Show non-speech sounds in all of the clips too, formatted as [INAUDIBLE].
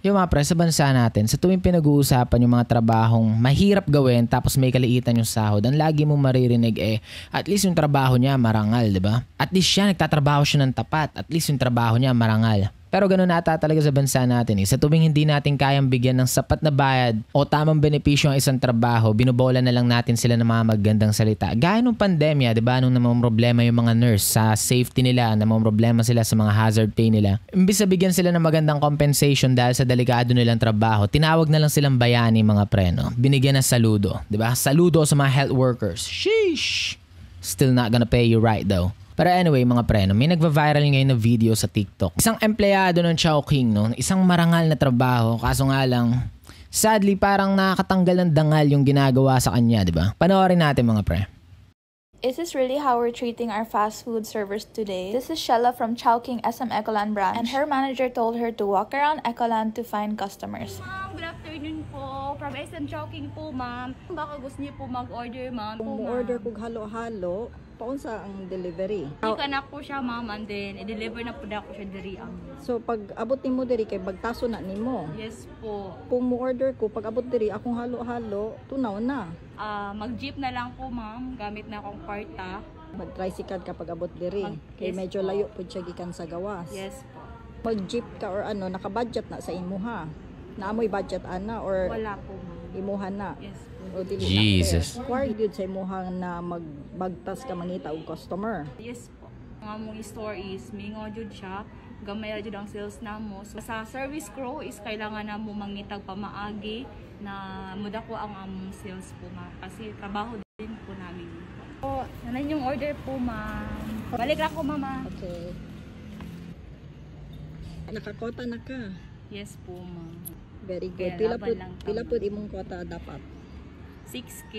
Yung mga pre, sa bansa natin, sa tuwing pinag-uusapan yung mga trabahong mahirap gawin tapos may kaliitan yung sahod, ang lagi mong maririnig eh, at least yung trabaho niya marangal, di ba? At least siya, nagtatrabaho siya ng tapat. At least yung trabaho niya marangal. Pero ganun nata talaga sa bansa natin eh. Sa tuwing hindi natin kayang bigyan ng sapat na bayad o tamang benepisyo ang isang trabaho, binubola na lang natin sila ng mga magandang salita. Gaya nung pandemya, di ba, nung namang problema yung mga nurse sa safety nila, namang problema sila sa mga hazard pay nila. Imbis sa bigyan sila ng magandang compensation dahil sa delikado nilang trabaho, tinawag na lang silang bayani mga preno. Binigyan ng saludo, di ba? Saludo sa mga health workers. Sheesh! Still not gonna pay you right though. Pero anyway, mga pre, may nagva-viral ngayon na video sa TikTok. Isang empleyado ng Chowking, no, isang marangal na trabaho, kaso nga lang, sadly parang nakakatanggal ng dangal yung ginagawa sa kanya, di ba? Panoorin natin mga pre. Is this really how we're treating our fast food servers today? This is Shella from Chowking SM Ecoland branch, and her manager told her to walk around Ecoland to find customers. Wow, afternoon po. From SM Chowking po, ma'am. Baka gusto niyo po mag-order, ma'am. Kung order kog halo-halo, paunsa ang delivery. Ika na ko siya, ma'am, and then i-deliver na po na ko siya diri ang. Ah. So, pag abot nimo diri kay bagtaso na nimo. Yes po. Kung mo-order ko, pag abot diri akong halo-halo, tunaw na. Ah, mag-jeep na lang ko, ma'am. Gamit na akong parta. Mag-tricycle pag abot diri. kay yes medyo po. layo po siya gikan sa gawas. Yes po. Pag jeep ka or ano, nakabudget na sa imuha na mo i budget ana or Wala po, ma'am. imuhan na? Yes Jesus. fair. Required yun sa imuhan na magbagtas ka mangita og customer. Yes po. Ang among store is mingo jud siya gamay ra jud ang sales namo. So, sa service crew is kailangan namo mangitag pamaagi na mudako ang among sales po ma kasi trabaho din po namin. Oh, nanay yung order po ma'am. Balik ra ko mama. Okay. Nakakota na ka. Yes po ma'am very good. Kaya pila laban pila pud imong kota dapat. 6k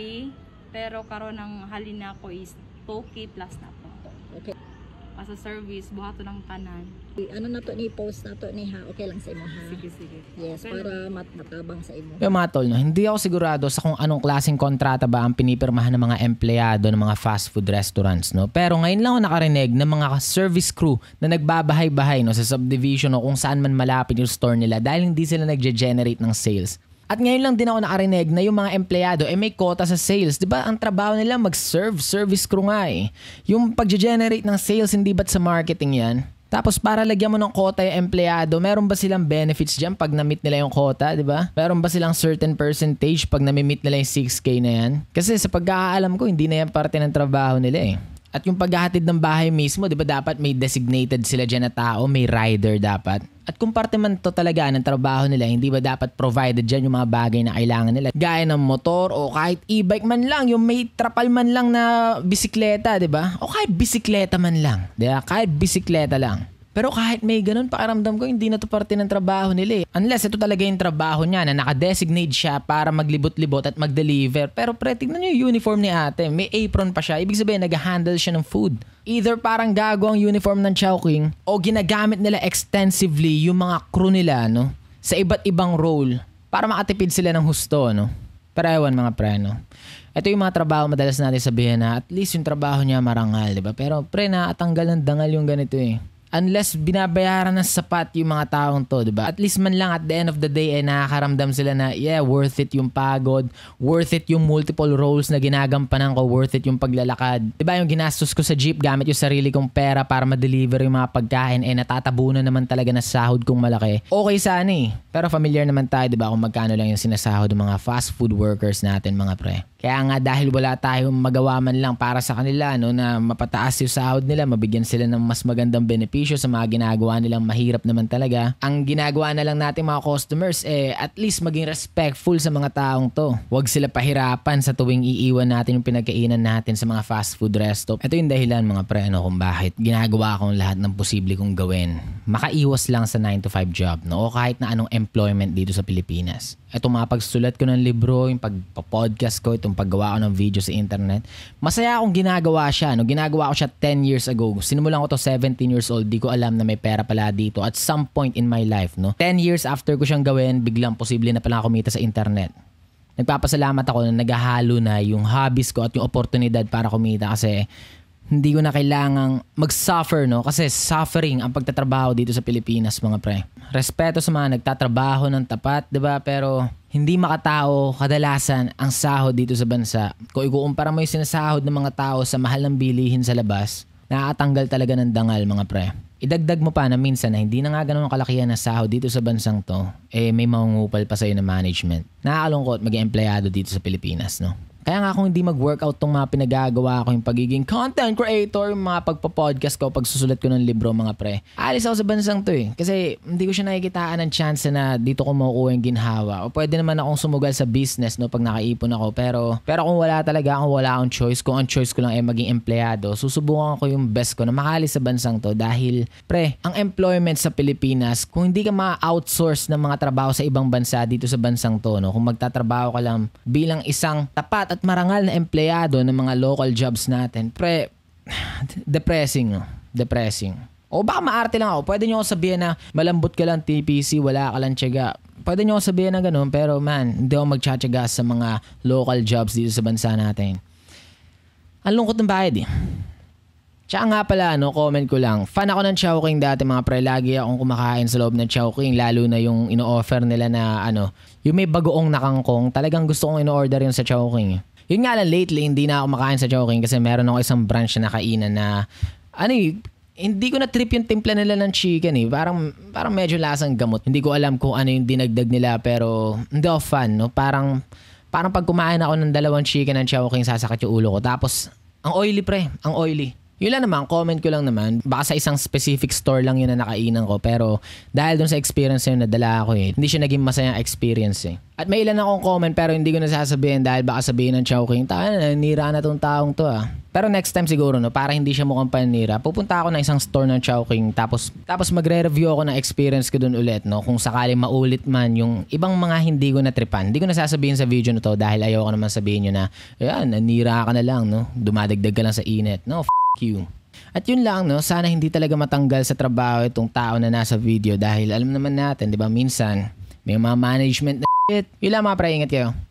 pero karon ang halina ko is 2k plus na po. Okay as a service buhato ng tanan ano na to ni post na to ni ha okay lang sa imo ha sige sige yes okay. para mat matabang sa imo yung mga tol no, hindi ako sigurado sa kung anong klaseng kontrata ba ang pinipirmahan ng mga empleyado ng mga fast food restaurants no pero ngayon lang ako nakarinig ng mga service crew na nagbabahay-bahay no sa subdivision o no, kung saan man malapit yung store nila dahil hindi sila nagge-generate ng sales at ngayon lang din ako nakarinig na yung mga empleyado eh may quota sa sales. 'Di ba? Ang trabaho nila mag-serve, service crew nga eh. Yung pag-generate ng sales hindi ba't sa marketing 'yan? Tapos para lagyan mo ng quota yung empleyado, meron ba silang benefits diyan pag na-meet nila yung quota, 'di ba? Meron ba silang certain percentage pag na-meet nila yung 6k na 'yan? Kasi sa pagkakaalam ko, hindi na yan parte ng trabaho nila eh. At yung paghahatid ng bahay mismo, 'di ba dapat may designated sila diyan na tao, may rider dapat. At man to talaga ng trabaho nila, hindi ba dapat provided dyan yung mga bagay na kailangan nila? Gaya ng motor o kahit e-bike man lang, yung may trapal man lang na bisikleta, di ba? O kahit bisikleta man lang, di ba? Kahit bisikleta lang. Pero kahit may ganun, pakiramdam ko hindi na to parte ng trabaho nila eh. Unless ito talaga yung trabaho niya na nakadesignate siya para maglibot-libot at mag-deliver. Pero pre, tignan niyo yung uniform ni ate. May apron pa siya. Ibig sabihin, nag-handle siya ng food. Either parang gago ang uniform ng Chowking o ginagamit nila extensively yung mga crew nila no? sa iba't ibang role para makatipid sila ng husto. No? Pero ewan mga pre, no? Ito yung mga trabaho madalas natin sabihin na at least yung trabaho niya marangal, di ba? Pero pre, nakatanggal ng dangal yung ganito eh unless binabayaran ng sapat yung mga taong to, di ba? At least man lang at the end of the day, eh, nakakaramdam sila na, yeah, worth it yung pagod, worth it yung multiple roles na ginagampanan ko, worth it yung paglalakad. Di ba yung ginastos ko sa jeep, gamit yung sarili kong pera para ma-deliver yung mga pagkain, eh, natatabunan naman talaga na sahod kong malaki. Okay sana eh. Pero familiar naman tayo, di ba, kung magkano lang yung sinasahod ng mga fast food workers natin, mga pre. Kaya nga dahil wala tayong magawa man lang para sa kanila, no, na mapataas yung sahod nila, mabigyan sila ng mas magandang benefit serbisyo, sa mga ginagawa nilang mahirap naman talaga. Ang ginagawa na lang natin mga customers, eh, at least maging respectful sa mga taong to. Huwag sila pahirapan sa tuwing iiwan natin yung pinagkainan natin sa mga fast food resto. Ito yung dahilan mga pre, ano, kung bakit ginagawa ko lahat ng posible kong gawin. Makaiwas lang sa 9 to 5 job, no? O kahit na anong employment dito sa Pilipinas. Ito mapagsulat ko ng libro, yung pagpa-podcast ko, itong paggawa ko ng video sa internet. Masaya akong ginagawa siya, no? Ginagawa ko siya 10 years ago. Sinimulan ko to 17 years old di ko alam na may pera pala dito at some point in my life, no? 10 years after ko siyang gawin, biglang posible na pala kumita sa internet. Nagpapasalamat ako na naghahalo na yung hobbies ko at yung oportunidad para kumita kasi hindi ko na kailangang mag-suffer, no? Kasi suffering ang pagtatrabaho dito sa Pilipinas, mga pre. Respeto sa mga nagtatrabaho ng tapat, 'di ba? Pero hindi makatao kadalasan ang sahod dito sa bansa. Kung ikuumpara mo yung sinasahod ng mga tao sa mahal ng bilihin sa labas, nakakatanggal talaga ng dangal mga pre. Idagdag mo pa na minsan na hindi na nga ganun kalakihan na sahod dito sa bansang to, eh may mangungupal pa sa'yo na management. Nakakalungkot mag empleyado dito sa Pilipinas, no? Kaya nga kung hindi mag-workout tong mga pinagagawa ko, yung pagiging content creator, yung mga pagpo podcast ko, pagsusulat ko ng libro mga pre. Alis ako sa bansang to eh. Kasi hindi ko siya nakikitaan ng chance na dito ko makukuha yung ginhawa. O pwede naman akong sumugal sa business no pag nakaipon ako. Pero, pero kung wala talaga, kung wala akong choice, kung ang choice ko lang ay maging empleyado, susubukan ko yung best ko na makalis sa bansang to dahil pre, ang employment sa Pilipinas, kung hindi ka ma-outsource ng mga trabaho sa ibang bansa dito sa bansang to, no, kung magtatrabaho ka lang bilang isang tapat at marangal na empleyado ng mga local jobs natin, pre, [SIGHS] depressing. Depressing. O baka maarte lang ako. Pwede nyo ako sabihin na malambot ka lang TPC, wala ka lang tiyaga. Pwede nyo ako sabihin na ganun, pero man, hindi ako magtsatsaga sa mga local jobs dito sa bansa natin. Ang lungkot ng bayad eh. Tsaka nga pala, no, comment ko lang. Fan ako ng Chowking dati mga pre. Lagi akong kumakain sa loob ng Chowking. Lalo na yung ino-offer nila na ano, yung may bagoong nakangkong. Talagang gusto kong ino-order yun sa Chowking. Yun nga lang, lately hindi na ako makain sa Chowking kasi meron ako isang branch na kainan na ano eh, hindi ko na trip yung timpla nila ng chicken eh. Parang, parang medyo lasang gamot. Hindi ko alam kung ano yung dinagdag nila pero hindi ako fan. No? Parang, parang pag kumain ako ng dalawang chicken ng Chowking, sasakit yung ulo ko. Tapos, ang oily pre, ang oily yun lang naman, comment ko lang naman. Baka sa isang specific store lang yun na nakainan ko. Pero dahil dun sa experience na yun, nadala ako eh. Hindi siya naging masayang experience eh. At may ilan akong comment pero hindi ko nasasabihin dahil baka sabihin ng Chow King, tayo na, nira na tong taong to ah. Pero next time siguro no, para hindi siya mukhang panira, pupunta ako ng isang store ng Chow King tapos, tapos magre-review ako ng experience ko dun ulit no, kung sakaling maulit man yung ibang mga hindi ko natripan. Hindi ko nasasabihin sa video na to dahil ayaw ko naman sabihin nyo na, ayan, nanira ka na lang no, dumadagdag ka lang sa init. No, f- you. At yun lang, no? Sana hindi talaga matanggal sa trabaho itong tao na nasa video dahil alam naman natin, di ba, minsan may mga management na shit. Yun lang mga pre, ingat kayo.